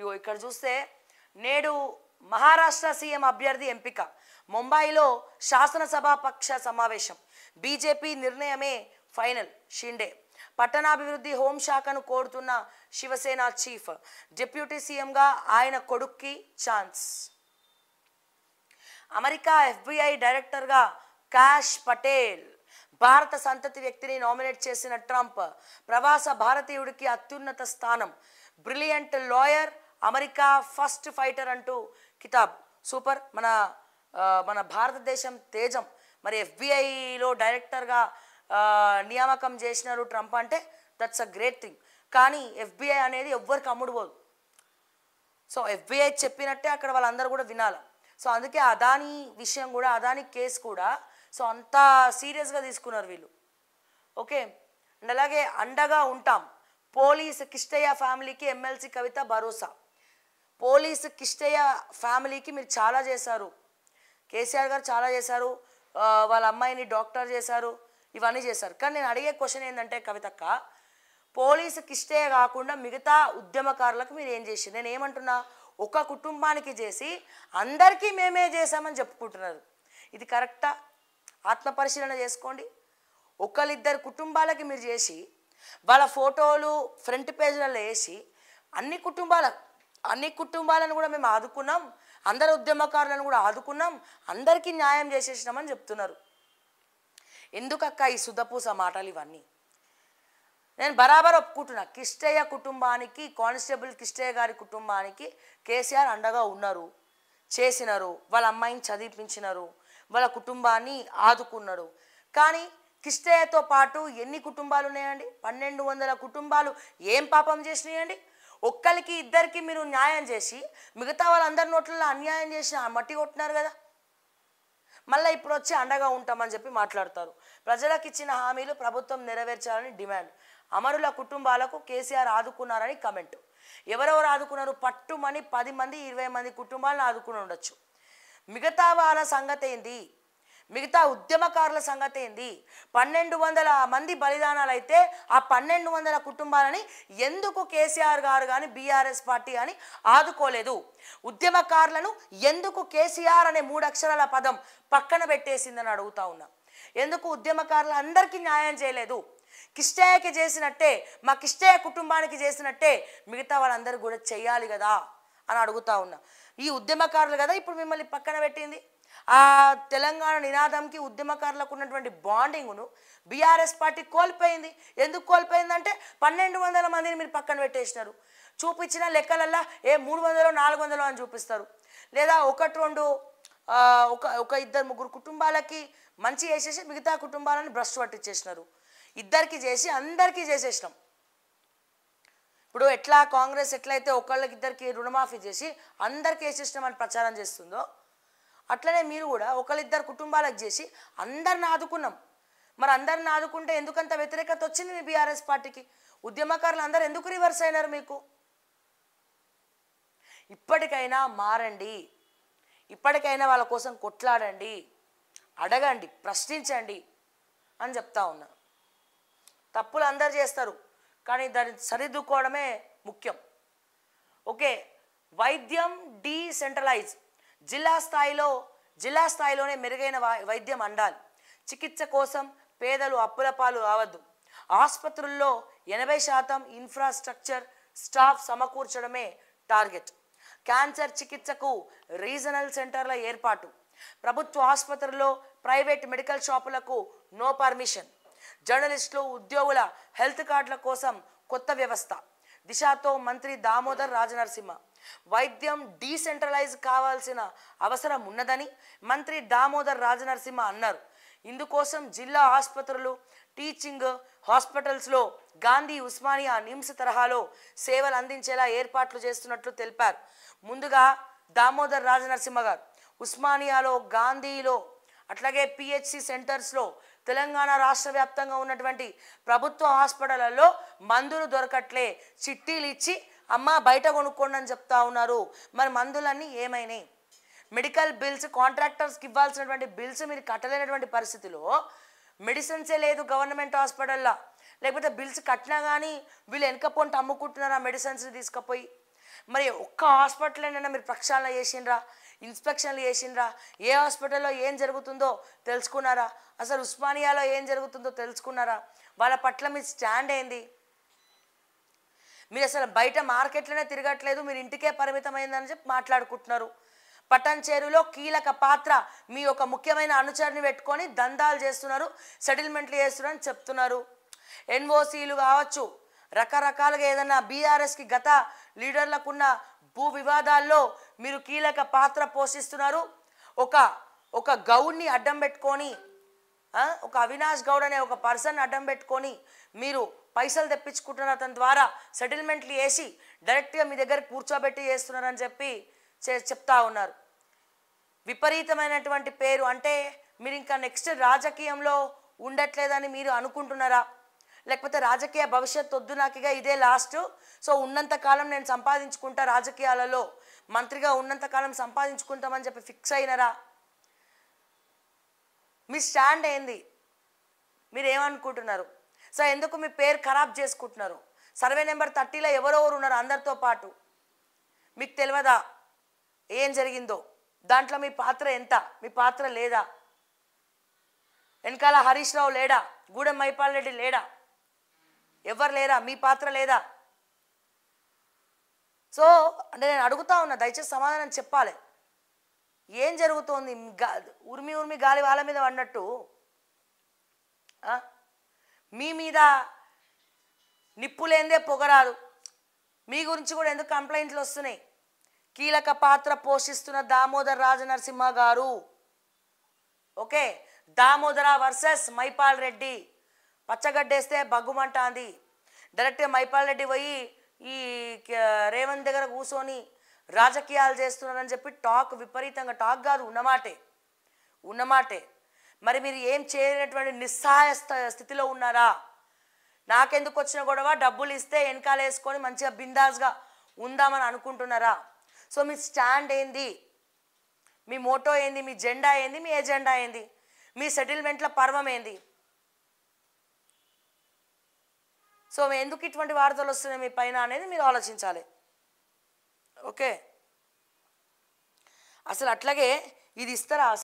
ఇగో ఇక్కడ చూస్తే నేడు మహారాష్ట్ర సీఎం అభ్యర్థి ఎంపిక ముంబైలో పక్ష సమావేశం బీజేపీ నిర్ణయమే ఫైనల్ షిండే పట్టణాభివృద్ధి హోంశాఖను కోరుతున్న శివసేన చీఫ్ డిప్యూటీ సీఎంగా ఆయన కొడుక్కి ఛాన్స్ అమెరికా ఎఫ్బిఐ డైరెక్టర్గా కాష్ పటేల్ భారత సంతతి వ్యక్తిని నామినేట్ చేసిన ట్రంప్ ప్రవాస భారతీయుడికి అత్యున్నత స్థానం brilliant lawyer America first fighter అంటూ కితాబ్ సూపర్ మన మన భారతదేశం తేజం మరి ఎఫ్బిఐలో డైరెక్టర్గా నియామకం చేసినారు ట్రంప్ అంటే దట్స్ అ గ్రేట్ థింగ్ కానీ ఎఫ్బిఐ అనేది ఎవ్వరికి అమ్ముడు పోదు సో ఎఫ్బిఐ చెప్పినట్టే అక్కడ వాళ్ళందరూ కూడా వినాలి సో అందుకే అదాని విషయం కూడా అదాని కేసు కూడా సో అంత సీరియస్గా తీసుకున్నారు వీళ్ళు ఓకే అండ్ అలాగే అండగా ఉంటాం పోలీస్ కిష్టయ్య ఫ్యామిలీకి ఎమ్మెల్సీ కవిత భరోసా పోలీసు కిష్టయ్య ఫ్యామిలీకి మీరు చాలా చేశారు కేసీఆర్ గారు చాలా చేశారు వాళ్ళ అమ్మాయిని డాక్టర్ చేశారు ఇవన్నీ చేశారు కానీ నేను అడిగే క్వశ్చన్ ఏంటంటే కవితక్క పోలీసు కిష్టయ్య కాకుండా మిగతా ఉద్యమకారులకు మీరు ఏం చేసి నేను ఏమంటున్నా ఒక కుటుంబానికి చేసి అందరికీ మేమే చేశామని చెప్పుకుంటున్నారు ఇది కరెక్టా ఆత్మపరిశీలన చేసుకోండి ఒకరిద్దరు కుటుంబాలకి మీరు చేసి వాళ్ళ ఫోటోలు ఫ్రంట్ పేజ్లలో వేసి అన్ని కుటుంబాలకు అన్ని కుటుంబాలను కూడా మేము ఆదుకున్నాం అందరు ఉద్యమకారులను కూడా ఆదుకున్నాం అందరికీ న్యాయం చేసేసినామని చెప్తున్నారు ఎందుకక్క ఈ సుధపూస మాటలు ఇవన్నీ నేను బరాబర్ ఒప్పుకుంటున్నా కిష్టయ్య కుటుంబానికి కానిస్టేబుల్ కిష్టయ్య గారి కుటుంబానికి కేసీఆర్ అండగా ఉన్నారు చేసినారు వాళ్ళ అమ్మాయిని చదివించినారు వాళ్ళ కుటుంబాన్ని ఆదుకున్నారు కానీ కిష్టయ్యతో పాటు ఎన్ని కుటుంబాలు ఉన్నాయండి పన్నెండు వందల కుటుంబాలు ఏం పాపం చేసినాయండి ఒక్కరికి ఇద్దరికి మీరు న్యాయం చేసి మిగతా వాళ్ళందరి నోట్లలో అన్యాయం చేసి మట్టి కొట్టినారు కదా మళ్ళీ ఇప్పుడు వచ్చి అండగా ఉంటామని చెప్పి మాట్లాడతారు ప్రజలకు ఇచ్చిన హామీలు ప్రభుత్వం నెరవేర్చాలని డిమాండ్ అమరుల కుటుంబాలకు కేసీఆర్ ఆదుకున్నారని కమెంట్ ఎవరెవరు ఆదుకున్నారు పట్టుమని పది మంది ఇరవై మంది కుటుంబాలను ఆదుకుని ఉండొచ్చు మిగతా వాళ్ళ సంగతి ఏంది మిగతా ఉద్యమకారుల సంగతి ఏంది పన్నెండు వందల మంది బలిదానాలు అయితే ఆ పన్నెండు వందల కుటుంబాలని ఎందుకు కేసీఆర్ గారు కానీ బీఆర్ఎస్ పార్టీ కానీ ఆదుకోలేదు ఉద్యమకారులను ఎందుకు కేసీఆర్ అనే మూడు అక్షరాల పదం పక్కన పెట్టేసిందని అడుగుతా ఉన్నా ఎందుకు ఉద్యమకారులు అందరికీ న్యాయం చేయలేదు కిష్టయ్యకి చేసినట్టే మా కిష్టయ్య కుటుంబానికి చేసినట్టే మిగతా వాళ్ళందరూ కూడా చేయాలి కదా అని అడుగుతా ఉన్నా ఈ ఉద్యమకారులు కదా ఇప్పుడు మిమ్మల్ని పక్కన పెట్టింది ఆ తెలంగాణ నినాదంకి ఉద్యమకారులకు ఉన్నటువంటి బాండింగ్ను బీఆర్ఎస్ పార్టీ కోల్పోయింది ఎందుకు కోల్పోయిందంటే పన్నెండు వందల మందిని మీరు పక్కన పెట్టేసినారు చూపించిన లెక్కలల్లా ఏ మూడు వందలు నాలుగు వందలు అని చూపిస్తారు లేదా ఒకటి రెండు ఒక ఒక ఇద్దరు ముగ్గురు కుటుంబాలకి మంచి చేసేసి మిగతా కుటుంబాలను బ్రష్ పట్టించేసినారు ఇద్దరికి చేసి అందరికీ చేసేసినాం ఇప్పుడు ఎట్లా కాంగ్రెస్ ఎట్లయితే ఒకళ్ళకి ఇద్దరికి రుణమాఫీ చేసి అందరికీ వేసేసినామని ప్రచారం చేస్తుందో అట్లనే మీరు కూడా ఒకరిద్దరు కుటుంబాలకు చేసి అందరిని ఆదుకున్నాం మరి అందరిని ఆదుకుంటే ఎందుకంత వ్యతిరేకత వచ్చింది మీ బీఆర్ఎస్ పార్టీకి ఉద్యమకారులు అందరూ ఎందుకు రివర్స్ అయినారు మీకు ఇప్పటికైనా మారండి ఇప్పటికైనా వాళ్ళ కోసం కొట్లాడండి అడగండి ప్రశ్నించండి అని చెప్తా ఉన్నా తప్పులు అందరు చేస్తారు కానీ దాన్ని సరిదుకోవడమే ముఖ్యం ఓకే వైద్యం డీసెంట్రలైజ్ జిల్లా స్థాయిలో జిల్లా స్థాయిలోనే మెరుగైన వైద్యం అందాలి చికిత్స కోసం పేదలు అప్పుల పాలు రావద్దు ఆసుపత్రుల్లో ఎనభై శాతం ఇన్ఫ్రాస్ట్రక్చర్ స్టాఫ్ సమకూర్చడమే టార్గెట్ క్యాన్సర్ చికిత్సకు రీజనల్ సెంటర్ల ఏర్పాటు ప్రభుత్వ ఆసుపత్రుల్లో ప్రైవేట్ మెడికల్ షాపులకు నో పర్మిషన్ జర్నలిస్టులు ఉద్యోగుల హెల్త్ కార్డుల కోసం కొత్త వ్యవస్థ దిశాతో మంత్రి దామోదర్ రాజనరసింహ వైద్యం డీసెంట్రలైజ్ కావాల్సిన అవసరం ఉన్నదని మంత్రి దామోదర్ రాజనరసింహ అన్నారు ఇందుకోసం జిల్లా ఆసుపత్రులు టీచింగ్ హాస్పిటల్స్లో గాంధీ ఉస్మానియా నిమ్స్ తరహాలో సేవలు అందించేలా ఏర్పాట్లు చేస్తున్నట్లు తెలిపారు ముందుగా దామోదర్ రాజనరసింహ గారు ఉస్మానియాలో గాంధీలో అట్లాగే పిహెచ్సి సెంటర్స్లో తెలంగాణ రాష్ట్ర వ్యాప్తంగా ఉన్నటువంటి ప్రభుత్వ హాస్పిటళ్లలో మందులు దొరకట్లే చిట్టీలు ఇచ్చి అమ్మ బయట కొనుక్కోండి అని చెప్తా ఉన్నారు మరి మందులన్నీ ఏమైనాయి మెడికల్ బిల్స్ కాంట్రాక్టర్స్కి ఇవ్వాల్సినటువంటి బిల్స్ మీరు కట్టలేనటువంటి పరిస్థితిలో మెడిసిన్సే లేదు గవర్నమెంట్ హాస్పిటల్లో లేకపోతే బిల్స్ కట్టినా కానీ వీళ్ళు వెనకపోంట అమ్ముకుంటున్నారు ఆ మెడిసిన్స్ తీసుకుపోయి మరి ఒక్క హాస్పిటల్ అయినా మీరు ప్రక్షాళన చేసిండ్రా ఇన్స్పెక్షన్లు చేసిండ్రా ఏ హాస్పిటల్లో ఏం జరుగుతుందో తెలుసుకున్నారా అసలు ఉస్మానియాలో ఏం జరుగుతుందో తెలుసుకున్నారా వాళ్ళ పట్ల మీ స్టాండ్ ఏంది మీరు అసలు బయట మార్కెట్లోనే తిరగట్లేదు మీరు ఇంటికే పరిమితమైందని చెప్పి మాట్లాడుకుంటున్నారు పట్టణ చేరులో కీలక పాత్ర మీ ఒక ముఖ్యమైన అనుచరుని పెట్టుకొని దందాలు చేస్తున్నారు సెటిల్మెంట్లు చేస్తున్నారని చెప్తున్నారు ఎన్ఓసీలు కావచ్చు రకరకాలుగా ఏదైనా బీఆర్ఎస్కి గత లీడర్లకున్న భూ వివాదాల్లో మీరు కీలక పాత్ర పోషిస్తున్నారు ఒక ఒక గౌడ్ని అడ్డం పెట్టుకొని ఒక అవినాష్ గౌడ్ అనే ఒక పర్సన్ అడ్డం పెట్టుకొని మీరు పైసలు తెప్పించుకుంటున్నారు అతని ద్వారా సెటిల్మెంట్లు వేసి డైరెక్ట్గా మీ దగ్గర కూర్చోబెట్టి చేస్తున్నారని చెప్పి చెప్తా ఉన్నారు విపరీతమైనటువంటి పేరు అంటే మీరు ఇంకా నెక్స్ట్ రాజకీయంలో ఉండట్లేదని మీరు అనుకుంటున్నారా లేకపోతే రాజకీయ భవిష్యత్తు వద్దు నాకుగా ఇదే లాస్ట్ సో ఉన్నంతకాలం నేను సంపాదించుకుంటా రాజకీయాలలో మంత్రిగా ఉన్నంతకాలం సంపాదించుకుంటామని చెప్పి ఫిక్స్ అయినరా మీ స్టాండ్ ఏంది మీరు ఏమనుకుంటున్నారు సో ఎందుకు మీ పేరు ఖరాబ్ చేసుకుంటున్నారు సర్వే నెంబర్ థర్టీలో ఎవరెవరు ఉన్నారు అందరితో పాటు మీకు తెలియదా ఏం జరిగిందో దాంట్లో మీ పాత్ర ఎంత మీ పాత్ర లేదా వెనకాల హరీష్ రావు లేడా గూడెం మైపాల్ రెడ్డి లేడా ఎవరు లేరా మీ పాత్ర లేదా సో అంటే నేను అడుగుతా ఉన్నా దయచేసి సమాధానం చెప్పాలి ఏం జరుగుతోంది ఉర్మి ఉర్మి గాలి వాళ్ళ మీద అన్నట్టు మీ మీద నిప్పులేందే పొగరాదు మీ గురించి కూడా ఎందుకు కంప్లైంట్లు వస్తున్నాయి కీలక పాత్ర పోషిస్తున్న దామోదర్ రాజనరసింహ గారు ఓకే దామోదర వర్సెస్ మైపాల్ రెడ్డి పచ్చగడ్డేస్తే బగ్గుమంటాంది డైరెక్ట్ మైపాల్ రెడ్డి పోయి ఈ రేవంత్ దగ్గర కూర్చొని రాజకీయాలు చేస్తున్నారని చెప్పి టాక్ విపరీతంగా టాక్ కాదు ఉన్నమాటే ఉన్నమాటే మరి మీరు ఏం చేయనటువంటి నిస్సహాయ స్థితిలో ఉన్నారా నాకెందుకు వచ్చిన గొడవ డబ్బులు ఇస్తే వెనకాల వేసుకొని మంచిగా బిందాస్గా ఉందామని అనుకుంటున్నారా సో మీ స్టాండ్ ఏంది మీ మోటో ఏంది మీ జెండా ఏంది మీ ఎజెండా ఏంది మీ సెటిల్మెంట్ల పర్వం ఏంది సో ఎందుకు ఇటువంటి వార్తలు వస్తున్నాయి మీ పైన అనేది మీరు ఆలోచించాలి ఓకే అసలు అట్లాగే ఇది ఇస్తారా